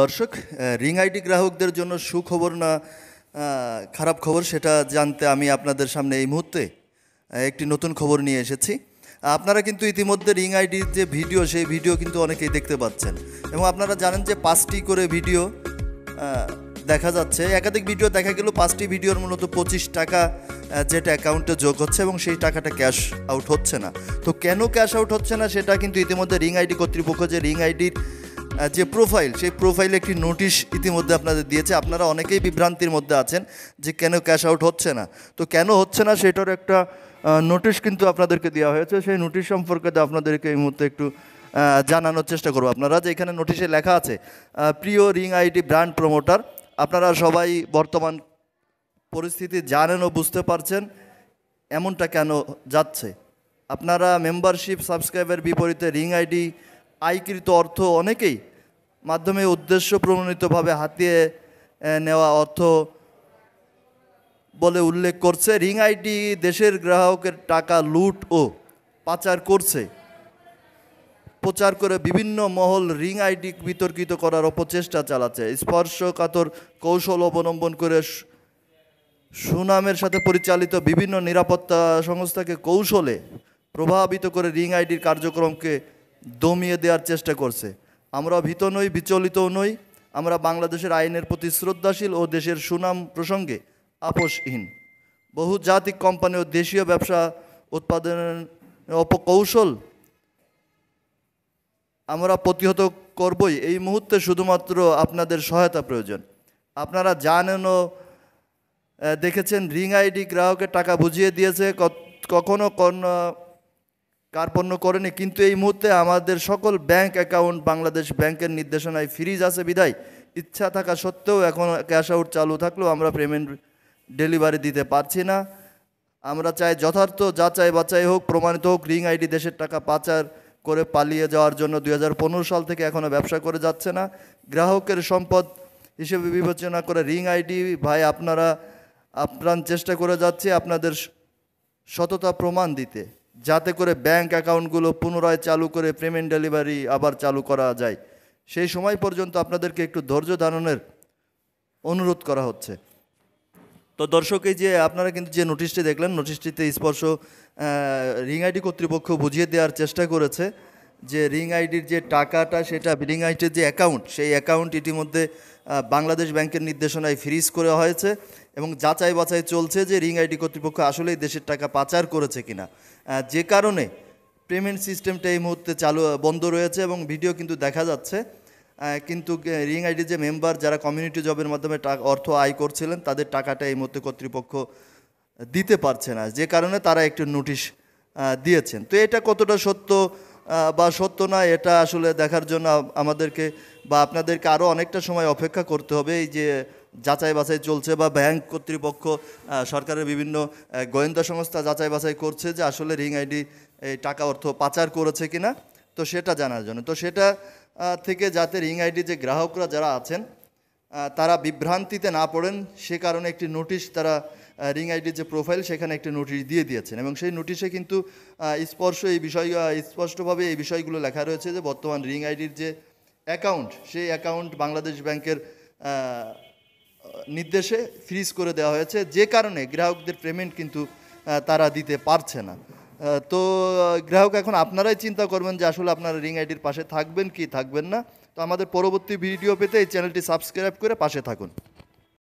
দর্শক ring ID গ্রাহকদের জন্য সুখবর না খারাপ খবর সেটা জানতে আমি আপনাদের সামনে এই মুহূর্তে একটি নতুন খবর নিয়ে এসেছি আপনারা কিন্তু ইতিমধ্যে রিং আইডির যে ভিডিও সেই ভিডিও কিন্তু অনেকেই দেখতে পাচ্ছেন এবং আপনারা জানেন যে পাঁচটি করে ভিডিও দেখা যাচ্ছে একাধিক ভিডিও দেখা গেল পাঁচটি ভিডিওর মূলত পঁচিশ টাকা যেটা অ্যাকাউন্টে যোগ হচ্ছে এবং সেই টাকাটা ক্যাশ আউট হচ্ছে না তো কেন ক্যাশ আউট হচ্ছে না সেটা কিন্তু ইতিমধ্যে রিং আইডি কর্তৃপক্ষ যে রিং আইডির যে প্রোফাইল সেই প্রোফাইলে একটি নোটিশ ইতিমধ্যে আপনাদের দিয়েছে আপনারা অনেকেই বিভ্রান্তির মধ্যে আছেন যে কেন ক্যাশ আউট হচ্ছে না তো কেন হচ্ছে না সেটার একটা নোটিশ কিন্তু আপনাদেরকে দেওয়া হয়েছে সেই নোটিশ সম্পর্কে আপনাদেরকে এই মুহূর্তে একটু জানানোর চেষ্টা করবো আপনারা যে এখানে নোটিশে লেখা আছে প্রিয় রিং আইডি ব্র্যান্ড প্রমোটার আপনারা সবাই বর্তমান পরিস্থিতি জানেন ও বুঝতে পারছেন এমনটা কেন যাচ্ছে আপনারা মেম্বারশিপ সাবস্ক্রাইবের বিপরীতে রিং আইডি আয়কৃত অর্থ অনেকেই মাধ্যমে উদ্দেশ্য প্রমাণিতভাবে হাতিয়ে নেওয়া অর্থ বলে উল্লেখ করছে রিং আইটি দেশের গ্রাহকের টাকা লুট ও পাচার করছে প্রচার করে বিভিন্ন মহল রিং আইডি বিতর্কিত করার অপচেষ্টা চালাচ্ছে স্পর্শকাতর কৌশল অবলম্বন করে সুনামের সাথে পরিচালিত বিভিন্ন নিরাপত্তা সংস্থাকে কৌশলে প্রভাবিত করে রিং আইডির কার্যক্রমকে দমিয়ে দেওয়ার চেষ্টা করছে আমরা ভীত নই বিচলিতও নই আমরা বাংলাদেশের আইনের প্রতি শ্রদ্ধাশীল ও দেশের সুনাম প্রসঙ্গে আপোষহীন বহু জাতিক কোম্পানি ও দেশীয় ব্যবসা উৎপাদনের অপকৌশল আমরা প্রতিহত করবই এই মুহূর্তে শুধুমাত্র আপনাদের সহায়তা প্রয়োজন আপনারা জানেন ও দেখেছেন রিং আইডি গ্রাহকের টাকা বুঝিয়ে দিয়েছে কখনো কোন কার্পণ্য করেনি কিন্তু এই মুহূর্তে আমাদের সকল ব্যাংক অ্যাকাউন্ট বাংলাদেশ ব্যাংকের নির্দেশনায় ফ্রিজ আছে বিদায় ইচ্ছা থাকা সত্ত্বেও এখন ক্যাশ আউট চালু থাকলেও আমরা পেমেন্ট ডেলিভারি দিতে পারছি না আমরা চাই যথার্থ যাচাই বাচাই হোক প্রমাণিত হোক রিং আইডি দেশের টাকা পাচার করে পালিয়ে যাওয়ার জন্য দুই সাল থেকে এখনও ব্যবসা করে যাচ্ছে না গ্রাহকের সম্পদ হিসেবে বিবেচনা করে রিং আইডি ভাই আপনারা আপ্রাণ চেষ্টা করে যাচ্ছে আপনাদের সততা প্রমাণ দিতে যাতে করে ব্যাংক অ্যাকাউন্টগুলো পুনরায় চালু করে পেমেন্ট ডেলিভারি আবার চালু করা যায় সেই সময় পর্যন্ত আপনাদেরকে একটু ধৈর্য ধারণের অনুরোধ করা হচ্ছে তো দর্শকে যে আপনারা কিন্তু যে নোটিশটি দেখলেন নোটিশটিতে স্পর্শ রিং আইডি কর্তৃপক্ষ বুঝিয়ে দেওয়ার চেষ্টা করেছে যে রিং আইডির যে টাকাটা সেটা রিং আইডির যে অ্যাকাউন্ট সেই অ্যাকাউন্ট ইতিমধ্যে বাংলাদেশ ব্যাংকের নির্দেশনায় ফ্রিজ করা হয়েছে এবং যাচাই বাছাই চলছে যে রিং আইডি কর্তৃপক্ষ আসলেই দেশের টাকা পাচার করেছে কিনা যে কারণে পেমেন্ট সিস্টেমটা এই মুহূর্তে চালু বন্ধ রয়েছে এবং ভিডিও কিন্তু দেখা যাচ্ছে কিন্তু রিং আইডির যে মেম্বার যারা কমিউনিটি জবের মাধ্যমে অর্থ আয় করছিলেন তাদের টাকাটা এই মুহূর্তে কর্তৃপক্ষ দিতে পারছে না যে কারণে তারা একটি নোটিশ দিয়েছেন তো এটা কতটা সত্য বা সত্য না এটা আসলে দেখার জন্য আমাদেরকে বা আপনাদেরকে আরও অনেকটা সময় অপেক্ষা করতে হবে এই যে যাচাই বাছাই চলছে বা ব্যাংক কর্তৃপক্ষ সরকারের বিভিন্ন গোয়েন্দা সংস্থা যাচাই বাছাই করছে যে আসলে রিং আইডি এই টাকা অর্থ পাচার করেছে কিনা তো সেটা জানার জন্য তো সেটা থেকে যাতে রিং আইডি যে গ্রাহকরা যারা আছেন তারা বিভ্রান্তিতে না পড়েন সে কারণে একটি নোটিশ তারা রিং আইডির যে প্রোফাইল সেখানে একটি নোটিশ দিয়ে দিয়েছেন এবং সেই নোটিশে কিন্তু স্পর্শ এই বিষয় স্পষ্টভাবে এই বিষয়গুলো লেখা রয়েছে যে বর্তমান রিং আইডির যে অ্যাকাউন্ট সেই অ্যাকাউন্ট বাংলাদেশ ব্যাংকের নির্দেশে ফ্রিজ করে দেওয়া হয়েছে যে কারণে গ্রাহকদের পেমেন্ট কিন্তু তারা দিতে পারছে না তো গ্রাহক এখন আপনারাই চিন্তা করবেন যে আসলে আপনারা রিং আইডির পাশে থাকবেন কি থাকবেন না তো আমাদের পরবর্তী ভিডিও পেতে এই চ্যানেলটি সাবস্ক্রাইব করে পাশে থাকুন